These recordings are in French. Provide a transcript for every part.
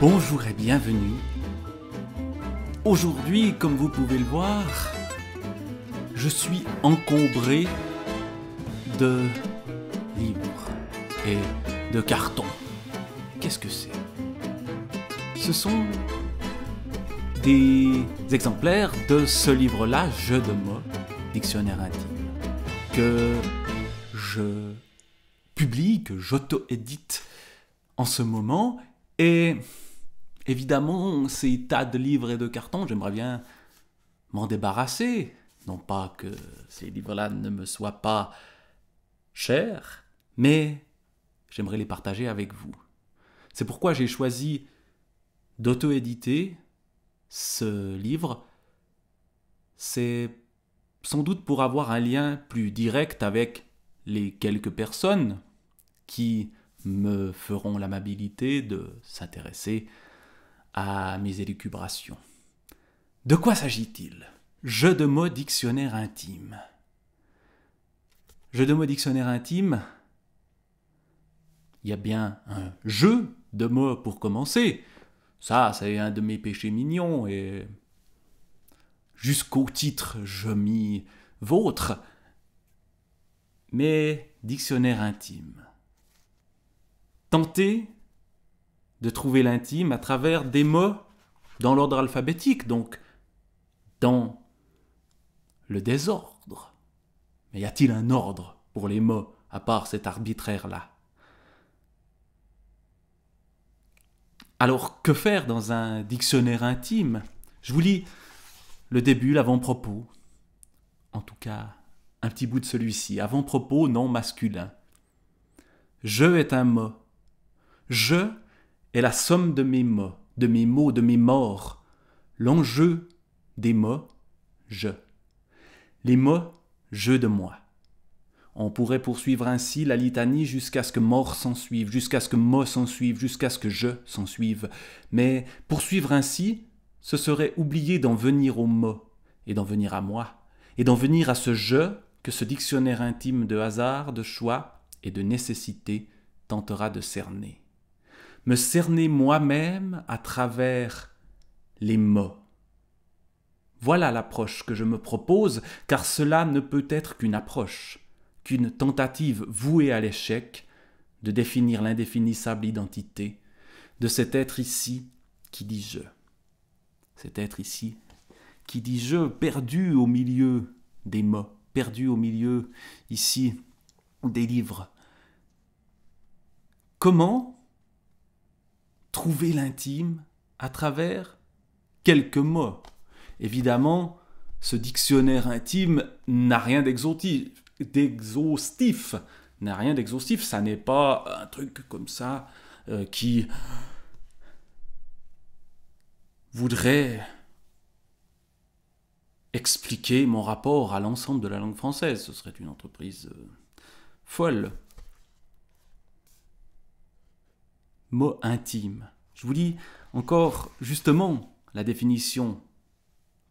Bonjour et bienvenue. Aujourd'hui, comme vous pouvez le voir, je suis encombré de livres et de cartons. Qu'est-ce que c'est Ce sont des exemplaires de ce livre-là, Jeu de mots, dictionnaire intime, que je publie, que j'auto-édite en ce moment et Évidemment, ces tas de livres et de cartons, j'aimerais bien m'en débarrasser. Non pas que ces livres-là ne me soient pas chers, mais j'aimerais les partager avec vous. C'est pourquoi j'ai choisi d'auto-éditer ce livre. C'est sans doute pour avoir un lien plus direct avec les quelques personnes qui me feront l'amabilité de s'intéresser à mes élucubrations. De quoi s'agit-il Jeu de mots dictionnaire intime. Jeu de mots dictionnaire intime, il y a bien un jeu de mots pour commencer. Ça, c'est un de mes péchés mignons et jusqu'au titre, je mis vôtre. Mais dictionnaire intime. Tentez de trouver l'intime à travers des mots dans l'ordre alphabétique, donc dans le désordre. Mais y a-t-il un ordre pour les mots à part cet arbitraire-là Alors que faire dans un dictionnaire intime Je vous lis le début, l'avant-propos. En tout cas, un petit bout de celui-ci. Avant-propos nom masculin. Je est un mot. Je la somme de mes mots, de mes mots, de mes morts. L'enjeu des mots, je. Les mots, je de moi. On pourrait poursuivre ainsi la litanie jusqu'à ce que mort s'en suive, jusqu'à ce que mot s'en suive, jusqu'à ce que je s'en suive. Mais poursuivre ainsi, ce serait oublier d'en venir aux mots, et d'en venir à moi, et d'en venir à ce je que ce dictionnaire intime de hasard, de choix et de nécessité tentera de cerner me cerner moi-même à travers les mots. Voilà l'approche que je me propose, car cela ne peut être qu'une approche, qu'une tentative vouée à l'échec de définir l'indéfinissable identité de cet être ici qui dit je. Cet être ici qui dit je, perdu au milieu des mots, perdu au milieu ici des livres. Comment trouver l'intime à travers quelques mots. Évidemment, ce dictionnaire intime n'a rien d'exhaustif. N'a rien d'exhaustif, ça n'est pas un truc comme ça euh, qui voudrait expliquer mon rapport à l'ensemble de la langue française. Ce serait une entreprise euh, folle. mot intime. Je vous dis encore justement la définition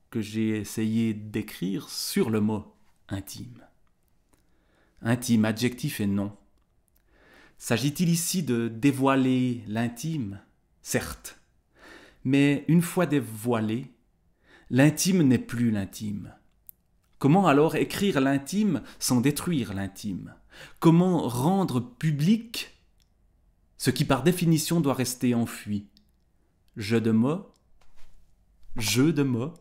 que j'ai essayé d'écrire sur le mot intime. Intime, adjectif et nom. S'agit-il ici de dévoiler l'intime Certes. Mais une fois dévoilé, l'intime n'est plus l'intime. Comment alors écrire l'intime sans détruire l'intime Comment rendre public ce qui par définition doit rester enfui. Jeu de mots, jeu de mots,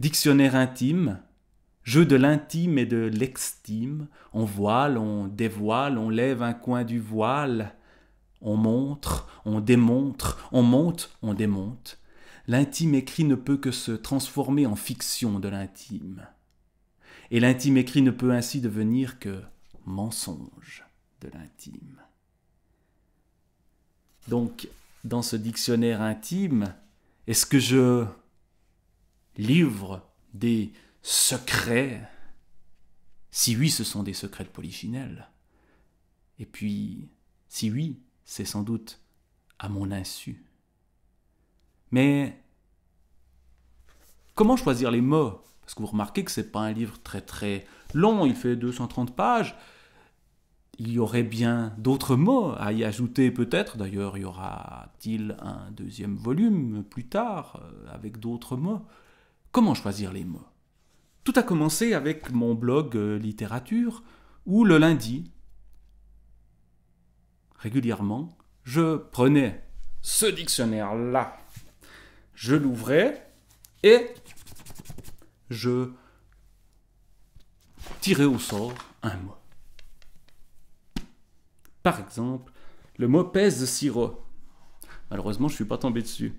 dictionnaire intime, jeu de l'intime et de l'extime, on voile, on dévoile, on lève un coin du voile, on montre, on démontre, on monte, on démonte. L'intime écrit ne peut que se transformer en fiction de l'intime. Et l'intime écrit ne peut ainsi devenir que mensonge de l'intime. Donc, dans ce dictionnaire intime, est-ce que je livre des secrets Si oui, ce sont des secrets de Polichinelle. Et puis, si oui, c'est sans doute à mon insu. Mais comment choisir les mots Parce que vous remarquez que c'est pas un livre très très long, il fait 230 pages il y aurait bien d'autres mots à y ajouter peut-être. D'ailleurs, y aura-t-il un deuxième volume plus tard euh, avec d'autres mots Comment choisir les mots Tout a commencé avec mon blog euh, littérature où le lundi, régulièrement, je prenais ce dictionnaire-là, je l'ouvrais et je tirais au sort un mot. Par exemple, le mot pèse de Malheureusement, je ne suis pas tombé dessus.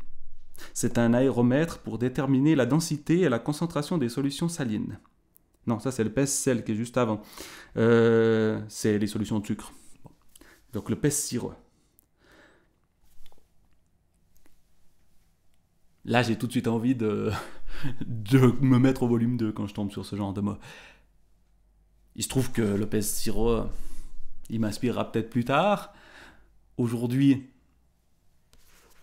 C'est un aéromètre pour déterminer la densité et la concentration des solutions salines. Non, ça c'est le pèse sel qui est juste avant. Euh, c'est les solutions de sucre. Donc le pèse sirop. Là, j'ai tout de suite envie de, de me mettre au volume 2 quand je tombe sur ce genre de mots. Il se trouve que le pèse sirop, il m'inspirera peut-être plus tard. Aujourd'hui,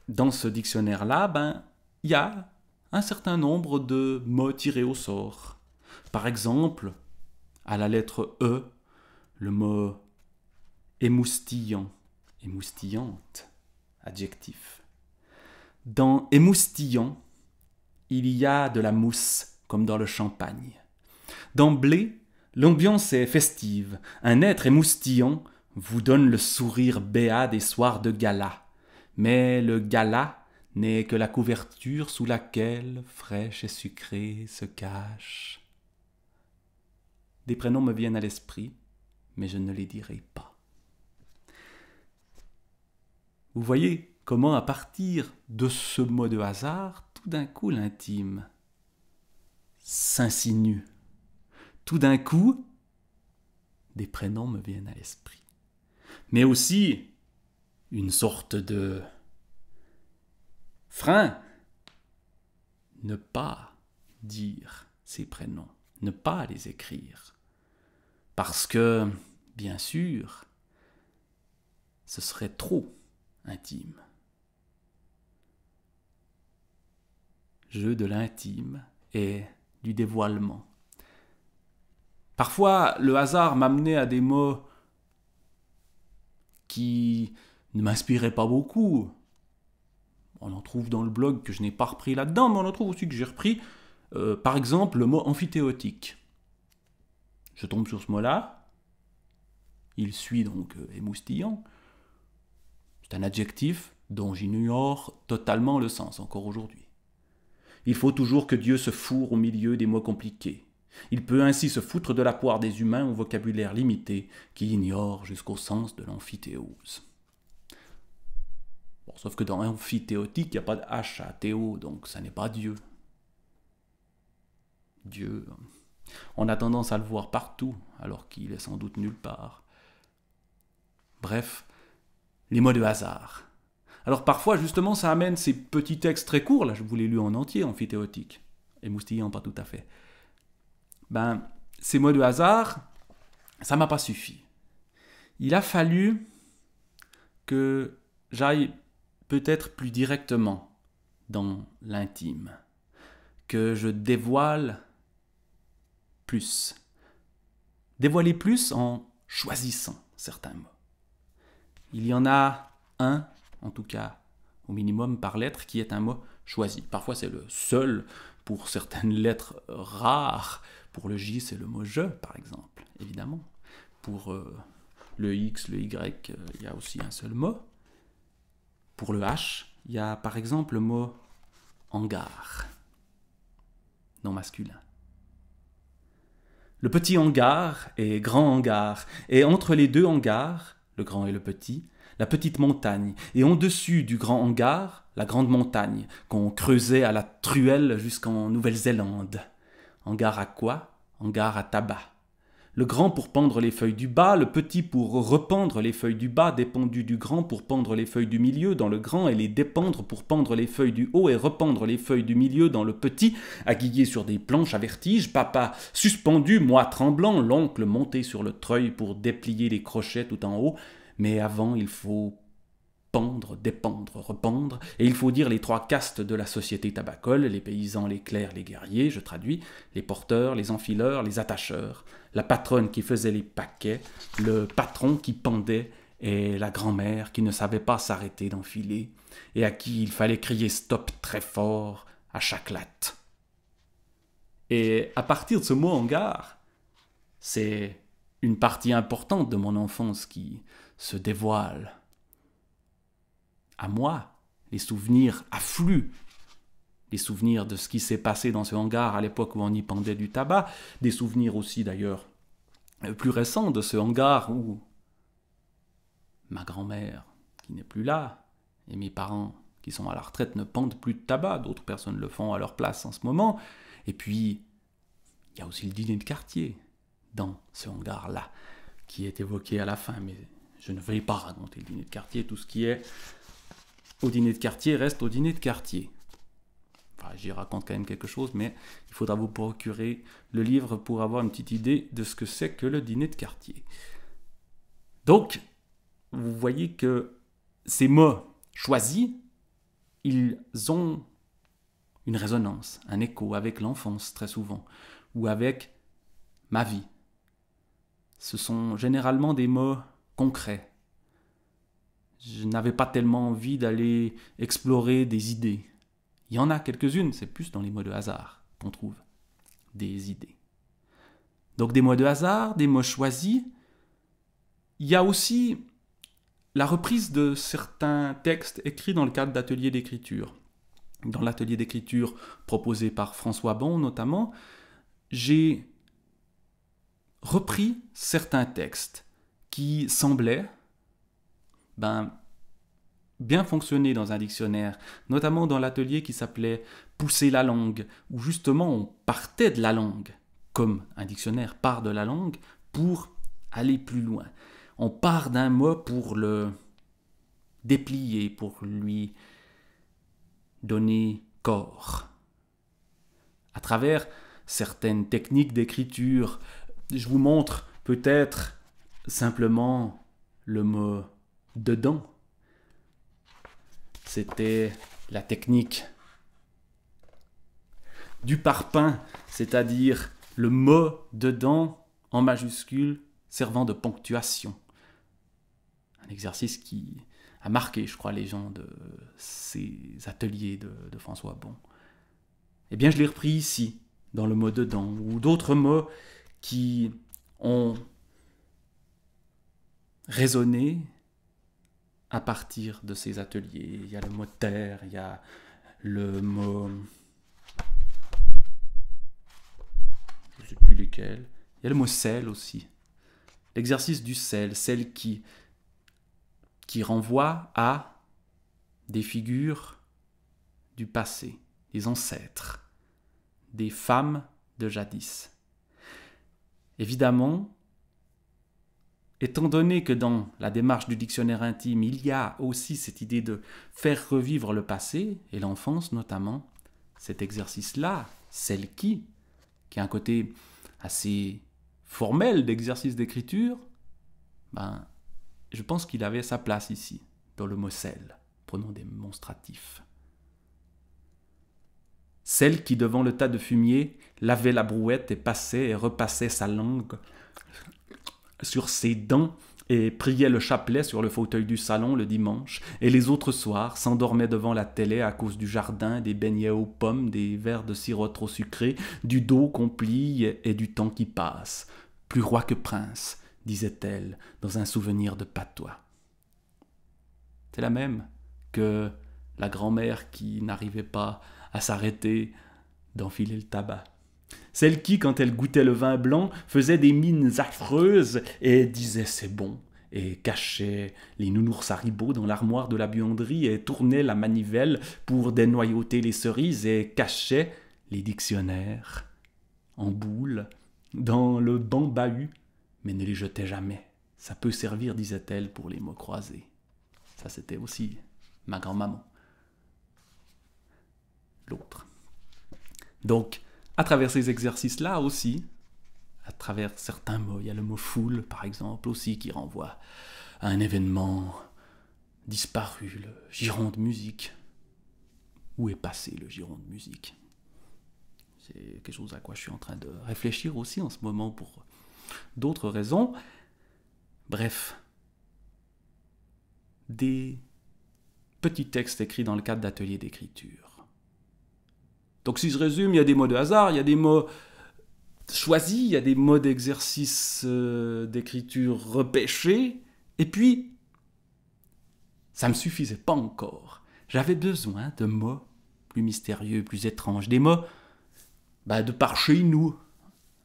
dans ce dictionnaire-là, ben, il y a un certain nombre de mots tirés au sort. Par exemple, à la lettre E, le mot émoustillant, émoustillante, adjectif. Dans émoustillant, il y a de la mousse, comme dans le champagne. Dans blé, L'ambiance est festive, un être émoustillant vous donne le sourire béat des soirs de gala. Mais le gala n'est que la couverture sous laquelle, fraîche et sucrée, se cache. Des prénoms me viennent à l'esprit, mais je ne les dirai pas. Vous voyez comment, à partir de ce mot de hasard, tout d'un coup l'intime s'insinue. Tout d'un coup, des prénoms me viennent à l'esprit. Mais aussi une sorte de frein. Ne pas dire ces prénoms, ne pas les écrire. Parce que, bien sûr, ce serait trop intime. Jeu de l'intime et du dévoilement. Parfois, le hasard m'amenait à des mots qui ne m'inspiraient pas beaucoup. On en trouve dans le blog que je n'ai pas repris là-dedans, mais on en trouve aussi que j'ai repris, euh, par exemple, le mot amphithéotique. Je tombe sur ce mot-là. Il suit donc euh, émoustillant. C'est un adjectif dont j'ignore totalement le sens encore aujourd'hui. Il faut toujours que Dieu se fourre au milieu des mots compliqués. Il peut ainsi se foutre de la poire des humains au vocabulaire limité qui ignore jusqu'au sens de l'amphithéose. sauf que dans amphithéotique, il n'y a pas de H à théo, donc ça n'est pas Dieu. Dieu. On a tendance à le voir partout, alors qu'il est sans doute nulle part. Bref, les mots de hasard. Alors parfois, justement, ça amène ces petits textes très courts, là je vous l'ai lu en entier, amphithéotique, et moustillant pas tout à fait, ben, ces mots de hasard, ça m'a pas suffi. Il a fallu que j'aille peut-être plus directement dans l'intime, que je dévoile plus. Dévoiler plus en choisissant certains mots. Il y en a un, en tout cas au minimum par lettre, qui est un mot choisi. Parfois c'est le seul pour certaines lettres rares pour le J, c'est le mot je, par exemple, évidemment. Pour euh, le X, le Y, euh, il y a aussi un seul mot. Pour le H, il y a par exemple le mot hangar, nom masculin. Le petit hangar et grand hangar, et entre les deux hangars, le grand et le petit, la petite montagne, et en-dessus du grand hangar, la grande montagne, qu'on creusait à la truelle jusqu'en Nouvelle-Zélande. En gare à quoi En gare à tabac. Le grand pour pendre les feuilles du bas, le petit pour rependre les feuilles du bas, dépendu du grand pour pendre les feuilles du milieu dans le grand et les dépendre pour pendre les feuilles du haut et rependre les feuilles du milieu dans le petit, aiguillé sur des planches à vertige, papa suspendu, moi tremblant, l'oncle monté sur le treuil pour déplier les crochets tout en haut. Mais avant, il faut pendre, dépendre, rependre, et il faut dire les trois castes de la société tabacole, les paysans, les clercs, les guerriers, je traduis, les porteurs, les enfileurs, les attacheurs, la patronne qui faisait les paquets, le patron qui pendait, et la grand-mère qui ne savait pas s'arrêter d'enfiler, et à qui il fallait crier stop très fort à chaque latte. Et à partir de ce mot hangar, c'est une partie importante de mon enfance qui se dévoile à moi. Les souvenirs affluent. les souvenirs de ce qui s'est passé dans ce hangar à l'époque où on y pendait du tabac. Des souvenirs aussi d'ailleurs euh, plus récents de ce hangar où ma grand-mère, qui n'est plus là, et mes parents, qui sont à la retraite, ne pendent plus de tabac. D'autres personnes le font à leur place en ce moment. Et puis, il y a aussi le dîner de quartier dans ce hangar-là, qui est évoqué à la fin, mais je ne vais pas raconter le dîner de quartier, tout ce qui est au dîner de quartier reste au dîner de quartier. Enfin, j'y raconte quand même quelque chose, mais il faudra vous procurer le livre pour avoir une petite idée de ce que c'est que le dîner de quartier. Donc, vous voyez que ces mots choisis, ils ont une résonance, un écho avec l'enfance très souvent, ou avec ma vie. Ce sont généralement des mots concrets, je n'avais pas tellement envie d'aller explorer des idées. Il y en a quelques-unes, c'est plus dans les mots de hasard qu'on trouve des idées. Donc des mots de hasard, des mots choisis. Il y a aussi la reprise de certains textes écrits dans le cadre d'ateliers d'écriture. Dans l'atelier d'écriture proposé par François Bon notamment, j'ai repris certains textes qui semblaient ben, bien fonctionner dans un dictionnaire, notamment dans l'atelier qui s'appelait Pousser la langue, où justement on partait de la langue, comme un dictionnaire part de la langue, pour aller plus loin. On part d'un mot pour le déplier, pour lui donner corps. À travers certaines techniques d'écriture, je vous montre peut-être simplement le mot dedans. C'était la technique du parpin c'est-à-dire le mot dedans en majuscule servant de ponctuation. Un exercice qui a marqué, je crois, les gens de ces ateliers de, de François Bon. Eh bien, je l'ai repris ici, dans le mot dedans, ou d'autres mots qui ont résonné à partir de ces ateliers. Il y a le mot terre, il y a le mot... Je ne sais plus lesquels. Il y a le mot sel aussi. L'exercice du sel, celle qui, qui renvoie à des figures du passé, des ancêtres, des femmes de jadis. Évidemment, Étant donné que dans la démarche du dictionnaire intime, il y a aussi cette idée de faire revivre le passé, et l'enfance notamment, cet exercice-là, celle qui, qui a un côté assez formel d'exercice d'écriture, ben, je pense qu'il avait sa place ici, dans le mot celle, pronom démonstratif. Celle qui, devant le tas de fumier, lavait la brouette et passait et repassait sa langue sur ses dents et priait le chapelet sur le fauteuil du salon le dimanche, et les autres soirs s'endormait devant la télé à cause du jardin, des beignets aux pommes, des verres de sirop trop sucré, du dos qu'on plie et du temps qui passe. Plus roi que prince, disait-elle, dans un souvenir de patois. C'est la même que la grand-mère qui n'arrivait pas à s'arrêter d'enfiler le tabac celle qui, quand elle goûtait le vin blanc, faisait des mines affreuses et disait c'est bon, et cachait les nounours haribots dans l'armoire de la buanderie et tournait la manivelle pour dénoyauter les cerises et cachait les dictionnaires en boule dans le banc bahut, mais ne les jetait jamais. Ça peut servir, disait-elle, pour les mots croisés. Ça, c'était aussi ma grand-maman. L'autre. Donc, à travers ces exercices-là aussi, à travers certains mots, il y a le mot foule par exemple aussi qui renvoie à un événement disparu, le giron de musique. Où est passé le giron de musique C'est quelque chose à quoi je suis en train de réfléchir aussi en ce moment pour d'autres raisons. Bref, des petits textes écrits dans le cadre d'ateliers d'écriture donc si je résume, il y a des mots de hasard, il y a des mots choisis, il y a des mots d'exercice euh, d'écriture repêchés, et puis ça me suffisait pas encore. J'avais besoin de mots plus mystérieux, plus étranges, des mots bah, de par chez nous,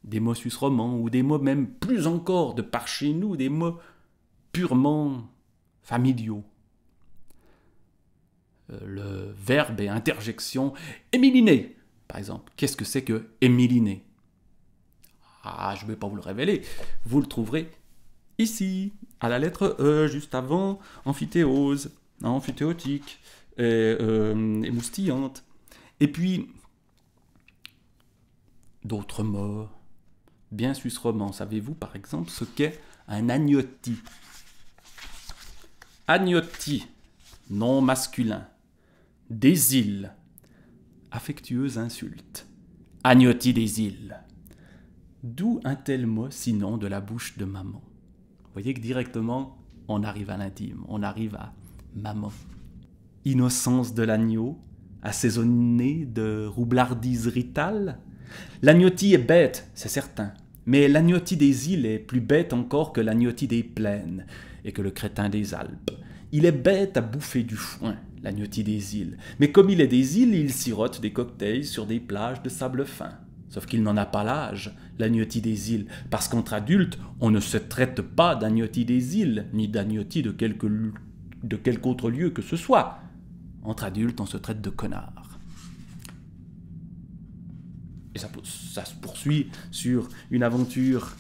des mots suisse-romans, ou des mots même plus encore de par chez nous, des mots purement familiaux, euh, le verbe et interjection émiliné. Par exemple, qu'est-ce que c'est que émiliné Ah, je ne vais pas vous le révéler. Vous le trouverez ici, à la lettre E, juste avant amphithéose, amphithéotique et, et euh, moustillante. Et puis, d'autres mots bien suisse-roman. Savez-vous par exemple ce qu'est un agnotti Agnotti, nom masculin, des îles. Affectueuse insulte. Agnotti des îles. D'où un tel mot sinon de la bouche de maman Vous voyez que directement, on arrive à l'intime, on arrive à maman. Innocence de l'agneau, assaisonnée de roublardise ritale L'agnotti est bête, c'est certain, mais l'agnotti des îles est plus bête encore que l'agnotti des plaines et que le crétin des Alpes. Il est bête à bouffer du foin, L'agnotis des îles. Mais comme il est des îles, il sirote des cocktails sur des plages de sable fin. Sauf qu'il n'en a pas l'âge, l'agnotti des îles, parce qu'entre adultes, on ne se traite pas d'agnotis des îles, ni d'agnotis de, de quelque autre lieu que ce soit. Entre adultes, on se traite de connards. Et ça, se poursuit sur une aventure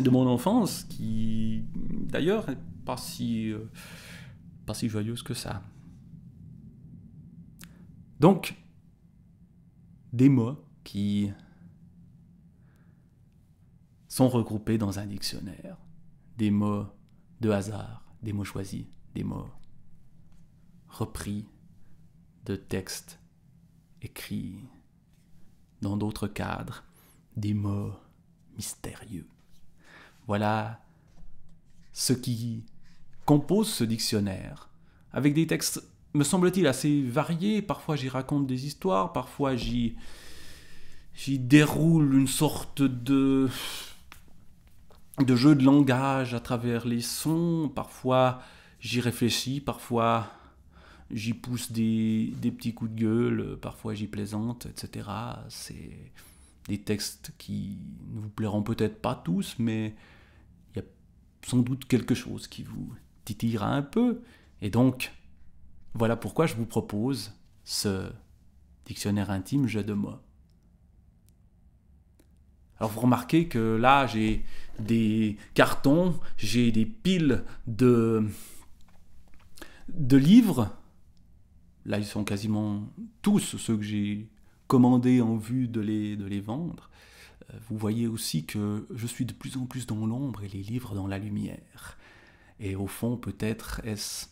de mon enfance qui, d'ailleurs, n'est pas si... Euh, pas si joyeuse que ça. Donc, des mots qui sont regroupés dans un dictionnaire. Des mots de hasard, des mots choisis, des mots repris de textes écrits dans d'autres cadres, des mots mystérieux. Voilà ce qui compose ce dictionnaire, avec des textes, me semble-t-il, assez variés. Parfois j'y raconte des histoires, parfois j'y, déroule une sorte de, de jeu de langage à travers les sons, parfois j'y réfléchis, parfois j'y pousse des, des, petits coups de gueule, parfois j'y plaisante, etc. C'est des textes qui ne vous plairont peut-être pas tous, mais il y a sans doute quelque chose qui vous, titillera un peu. Et donc, voilà pourquoi je vous propose ce dictionnaire intime jeu de moi Alors vous remarquez que là, j'ai des cartons, j'ai des piles de, de livres. Là, ils sont quasiment tous ceux que j'ai commandés en vue de les, de les vendre. Euh, vous voyez aussi que je suis de plus en plus dans l'ombre et les livres dans la lumière. Et au fond, peut-être est-ce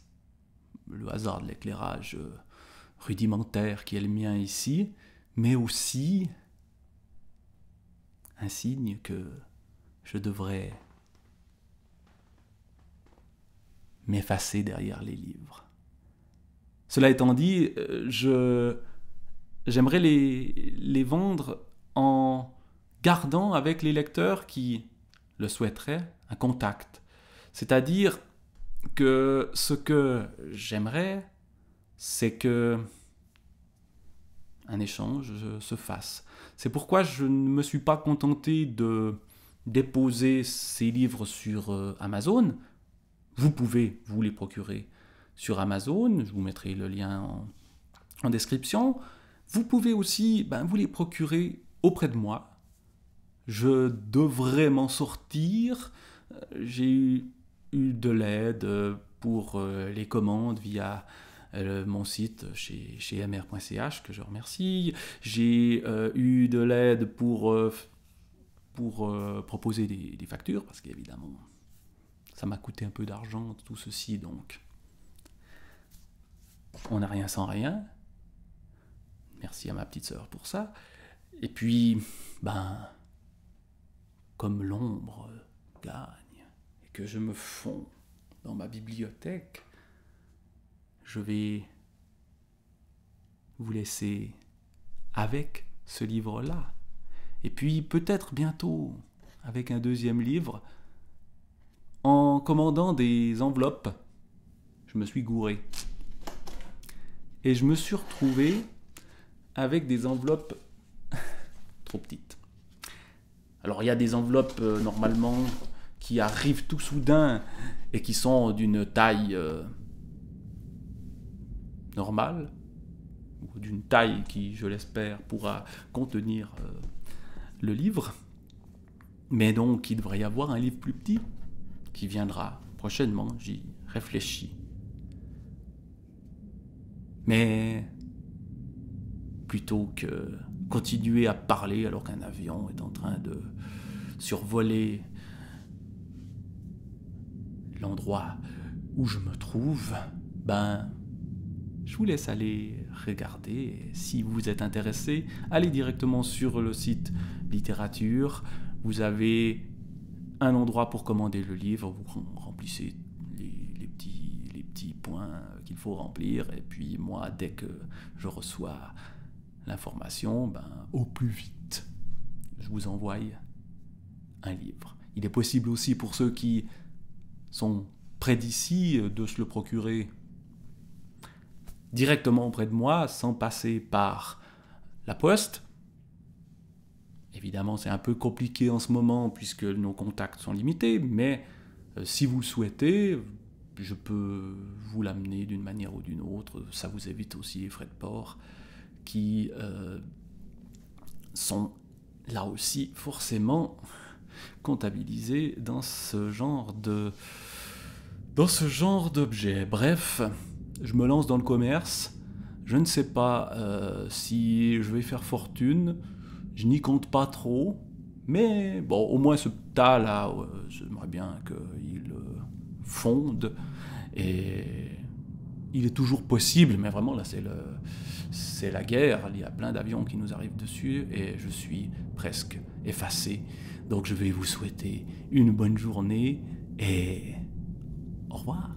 le hasard de l'éclairage euh, rudimentaire qui est le mien ici, mais aussi un signe que je devrais m'effacer derrière les livres. Cela étant dit, euh, je j'aimerais les, les vendre en gardant avec les lecteurs qui le souhaiteraient un contact c'est-à-dire que ce que j'aimerais, c'est que un échange se fasse. C'est pourquoi je ne me suis pas contenté de déposer ces livres sur euh, Amazon. Vous pouvez vous les procurer sur Amazon, je vous mettrai le lien en, description. Vous pouvez aussi ben, vous les procurer auprès de moi. Je devrais m'en sortir. Euh, j'ai eu de l'aide euh, pour euh, les commandes via euh, mon site chez, chez mr.ch que je remercie. J'ai eu de l'aide pour, pour proposer des, factures parce qu'évidemment ça m'a coûté un peu d'argent tout ceci donc on n'a rien sans rien. Merci à ma petite sœur pour ça. Et puis ben comme l'ombre gagne que je me fonds dans ma bibliothèque, je vais vous laisser avec ce livre-là. Et puis peut-être bientôt avec un deuxième livre, en commandant des enveloppes, je me suis gouré. Et je me suis retrouvé avec des enveloppes trop petites. Alors il y a des enveloppes euh, normalement qui arrivent tout soudain et qui sont d'une taille euh, normale, ou d'une taille qui, je l'espère, pourra contenir euh, le livre. Mais donc, il devrait y avoir un livre plus petit qui viendra prochainement, j'y réfléchis. Mais plutôt que continuer à parler alors qu'un avion est en train de survoler l'endroit où je me trouve, ben, je vous laisse aller regarder. Si vous êtes intéressé, allez directement sur le site littérature. Vous avez un endroit pour commander le livre. Vous remplissez les, petits, les petits points qu'il faut remplir. Et puis moi, dès que je reçois l'information, ben, au plus vite, je vous envoie un livre. Il est possible aussi pour ceux qui sont près d'ici, euh, de se le procurer directement auprès de moi sans passer par la poste. Évidemment, c'est un peu compliqué en ce moment puisque nos contacts sont limités, mais euh, si vous le souhaitez, je peux vous l'amener d'une manière ou d'une autre. Ça vous évite aussi les frais de port qui euh, sont là aussi forcément comptabiliser dans ce genre de dans ce genre d'objet. Bref, je me lance dans le commerce. Je ne sais pas euh, si je vais faire fortune. Je n'y compte pas trop. Mais bon, au moins ce tas-là, euh, j'aimerais bien qu'il il euh, fonde. Et il est toujours possible, mais vraiment là c'est le, c'est la guerre, il y a plein d'avions qui nous arrivent dessus et je suis presque effacé. Donc je vais vous souhaiter une bonne journée et au revoir.